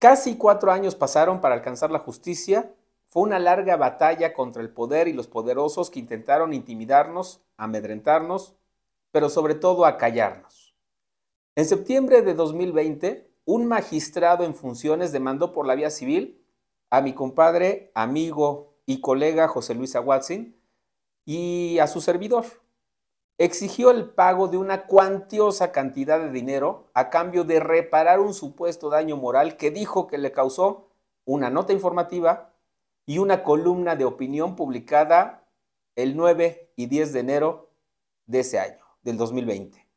Casi cuatro años pasaron para alcanzar la justicia. Fue una larga batalla contra el poder y los poderosos que intentaron intimidarnos, amedrentarnos, pero sobre todo acallarnos. En septiembre de 2020, un magistrado en funciones demandó por la vía civil a mi compadre, amigo y colega José Luis Aguatzin y a su servidor, exigió el pago de una cuantiosa cantidad de dinero a cambio de reparar un supuesto daño moral que dijo que le causó una nota informativa y una columna de opinión publicada el 9 y 10 de enero de ese año, del 2020.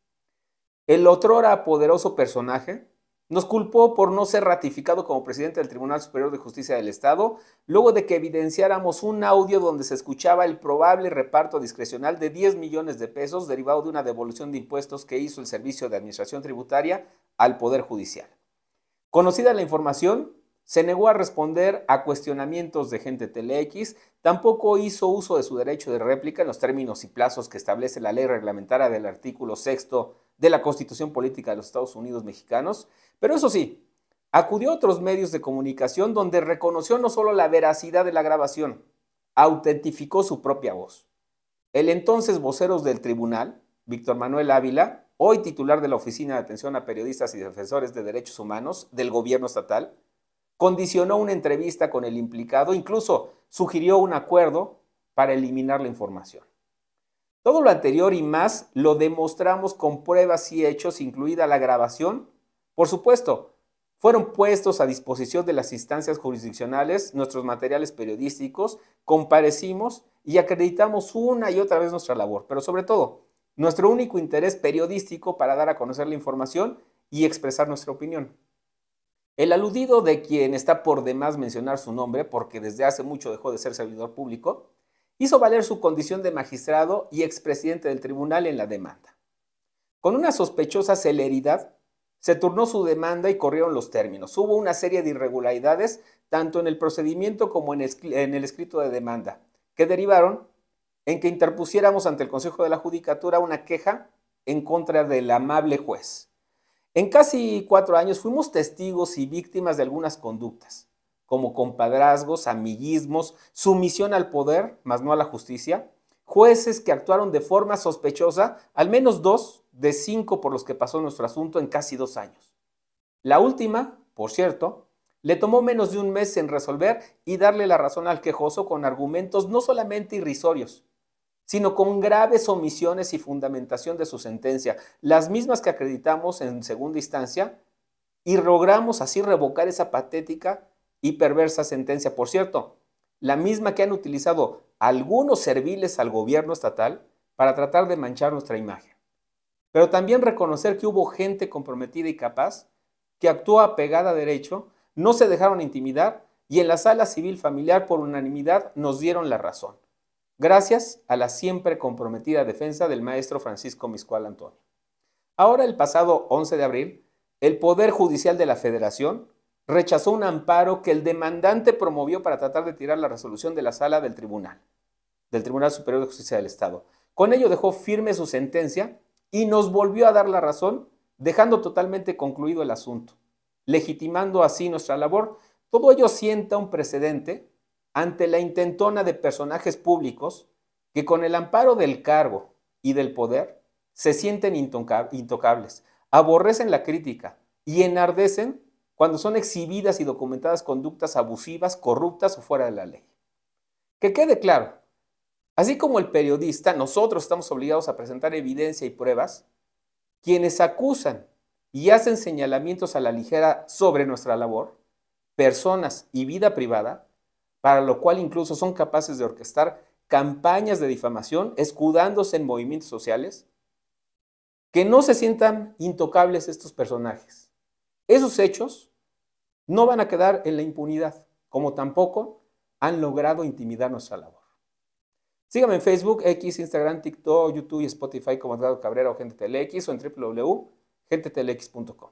El otrora poderoso personaje nos culpó por no ser ratificado como presidente del Tribunal Superior de Justicia del Estado, luego de que evidenciáramos un audio donde se escuchaba el probable reparto discrecional de 10 millones de pesos derivado de una devolución de impuestos que hizo el Servicio de Administración Tributaria al Poder Judicial. Conocida la información, se negó a responder a cuestionamientos de gente Telex, tampoco hizo uso de su derecho de réplica en los términos y plazos que establece la ley reglamentaria del artículo sexto de la Constitución Política de los Estados Unidos Mexicanos, pero eso sí, acudió a otros medios de comunicación donde reconoció no solo la veracidad de la grabación, autentificó su propia voz. El entonces vocero del tribunal, Víctor Manuel Ávila, hoy titular de la Oficina de Atención a Periodistas y Defensores de Derechos Humanos del gobierno estatal, condicionó una entrevista con el implicado, incluso sugirió un acuerdo para eliminar la información. Todo lo anterior y más lo demostramos con pruebas y hechos, incluida la grabación. Por supuesto, fueron puestos a disposición de las instancias jurisdiccionales nuestros materiales periodísticos, comparecimos y acreditamos una y otra vez nuestra labor, pero sobre todo, nuestro único interés periodístico para dar a conocer la información y expresar nuestra opinión. El aludido de quien está por demás mencionar su nombre, porque desde hace mucho dejó de ser servidor público, hizo valer su condición de magistrado y expresidente del tribunal en la demanda. Con una sospechosa celeridad, se turnó su demanda y corrieron los términos. Hubo una serie de irregularidades, tanto en el procedimiento como en el, escrito de demanda, que derivaron en que interpusiéramos ante el Consejo de la Judicatura una queja en contra del amable juez. En casi cuatro años fuimos testigos y víctimas de algunas conductas como compadrazgos, amiguismos, sumisión al poder, más no a la justicia, jueces que actuaron de forma sospechosa, al menos dos de cinco por los que pasó nuestro asunto en casi dos años. La última, por cierto, le tomó menos de un mes en resolver y darle la razón al quejoso con argumentos no solamente irrisorios, sino con graves omisiones y fundamentación de su sentencia, las mismas que acreditamos en segunda instancia, y logramos así revocar esa patética y perversa sentencia. Por cierto, la misma que han utilizado algunos serviles al gobierno estatal para tratar de manchar nuestra imagen. Pero también reconocer que hubo gente comprometida y capaz que actuó apegada a derecho, no se dejaron intimidar y en la sala civil familiar por unanimidad nos dieron la razón. Gracias a la siempre comprometida defensa del maestro Francisco Miscual Antonio. Ahora el pasado 11 de abril, el Poder Judicial de la Federación rechazó un amparo que el demandante promovió para tratar de tirar la resolución de la sala del tribunal, del Tribunal Superior de Justicia del Estado. Con ello dejó firme su sentencia y nos volvió a dar la razón, dejando totalmente concluido el asunto, legitimando así nuestra labor. Todo ello sienta un precedente ante la intentona de personajes públicos que con el amparo del cargo y del poder se sienten intocables, aborrecen la crítica y enardecen cuando son exhibidas y documentadas conductas abusivas, corruptas o fuera de la ley. Que quede claro, así como el periodista, nosotros estamos obligados a presentar evidencia y pruebas, quienes acusan y hacen señalamientos a la ligera sobre nuestra labor, personas y vida privada, para lo cual incluso son capaces de orquestar campañas de difamación escudándose en movimientos sociales, que no se sientan intocables estos personajes esos hechos no van a quedar en la impunidad, como tampoco han logrado intimidar nuestra labor. Síganme en Facebook, X, Instagram, TikTok, YouTube y Spotify como Eduardo Cabrera o Gente TeleX o en www.gentetelex.com.